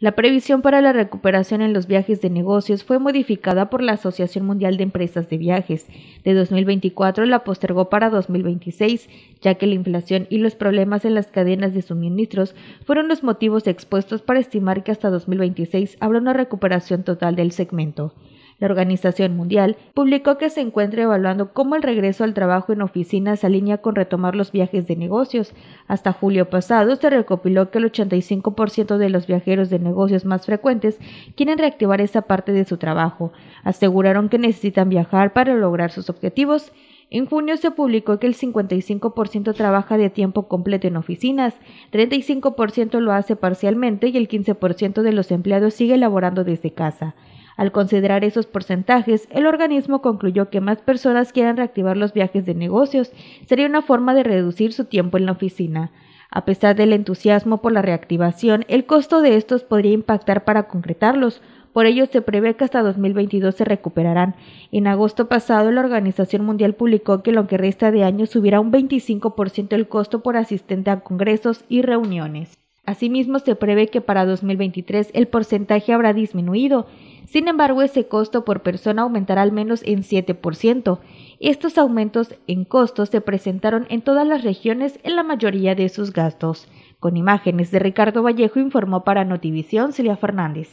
La previsión para la recuperación en los viajes de negocios fue modificada por la Asociación Mundial de Empresas de Viajes. De 2024 la postergó para 2026, ya que la inflación y los problemas en las cadenas de suministros fueron los motivos expuestos para estimar que hasta 2026 habrá una recuperación total del segmento. La Organización Mundial publicó que se encuentra evaluando cómo el regreso al trabajo en oficinas se alinea con retomar los viajes de negocios. Hasta julio pasado se recopiló que el 85% de los viajeros de negocios más frecuentes quieren reactivar esa parte de su trabajo. Aseguraron que necesitan viajar para lograr sus objetivos. En junio se publicó que el 55% trabaja de tiempo completo en oficinas, 35% lo hace parcialmente y el 15% de los empleados sigue laborando desde casa. Al considerar esos porcentajes, el organismo concluyó que más personas quieran reactivar los viajes de negocios sería una forma de reducir su tiempo en la oficina. A pesar del entusiasmo por la reactivación, el costo de estos podría impactar para concretarlos, por ello, se prevé que hasta 2022 se recuperarán. En agosto pasado, la Organización Mundial publicó que lo que resta de año subirá un 25% el costo por asistente a congresos y reuniones. Asimismo, se prevé que para 2023 el porcentaje habrá disminuido. Sin embargo, ese costo por persona aumentará al menos en 7%. Estos aumentos en costos se presentaron en todas las regiones en la mayoría de sus gastos. Con imágenes de Ricardo Vallejo informó para Notivisión Celia Fernández.